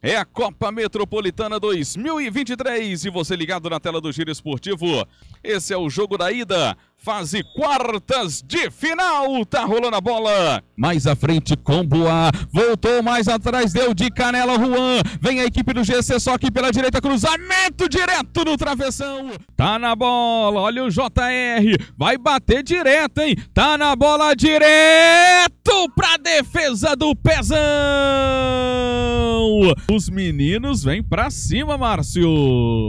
É a Copa Metropolitana 2023 e você ligado na tela do Giro Esportivo. Esse é o jogo da ida fase quartas de final. Tá rolando a bola. Mais à frente, com Boa, Voltou mais atrás, deu de canela Juan. Vem a equipe do GC, só aqui pela direita, cruzamento direto no travessão. Tá na bola, olha o JR. Vai bater direto, hein? Tá na bola direto pra defesa do Pezão. Os meninos vêm pra cima, Márcio.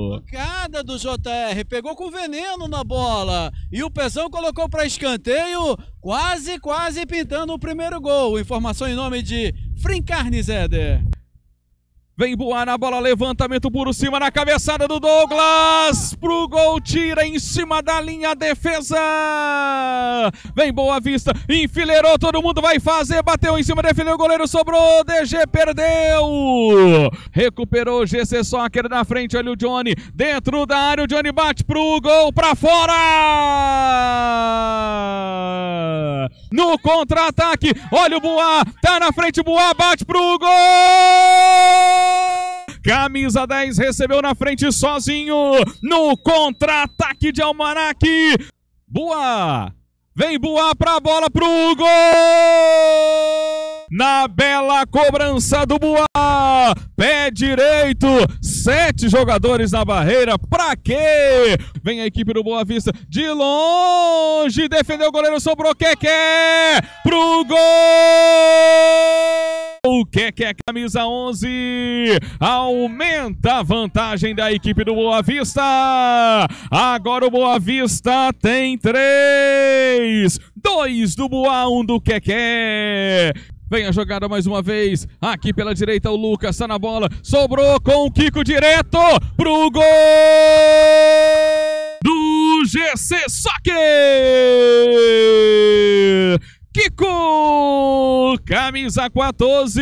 Pancada do JR, pegou com veneno na bola. E o Pezão colocou para escanteio, quase, quase pintando o primeiro gol. Informação em nome de Frincarne Zeder. Vem Boa na bola, levantamento por cima na cabeçada do Douglas. Pro gol, tira em cima da linha, defesa. Vem Boa Vista, enfileirou, todo mundo vai fazer. Bateu em cima, defendeu o goleiro, sobrou. DG perdeu. Recuperou GC Soccer na frente, olha o Johnny. Dentro da área, o Johnny bate pro gol, pra fora no contra-ataque. Olha o Boa, tá na frente, Boa bate pro gol! Camisa 10 recebeu na frente sozinho no contra-ataque de Almanac. Boa! Vem Boa pra bola pro gol! na bela cobrança do Boa. Pé direito, sete jogadores na barreira. Pra quê? Vem a equipe do Boa Vista de longe, defendeu o goleiro, sobrou Keké pro gol! O que que é camisa 11? Aumenta a vantagem da equipe do Boa Vista. Agora o Boa Vista tem três, dois do Boa, um do Keké. Vem a jogada mais uma vez. Aqui pela direita o Lucas está na bola. Sobrou com o Kiko direto pro gol do GC Soccer. Kiko, camisa 14.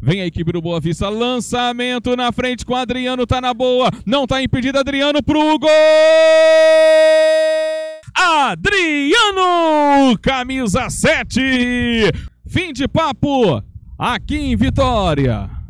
Vem a equipe do Boa Vista, lançamento na frente com Adriano, tá na boa, não tá impedido Adriano pro gol. Adriano, camisa 7. Fim de papo aqui em Vitória.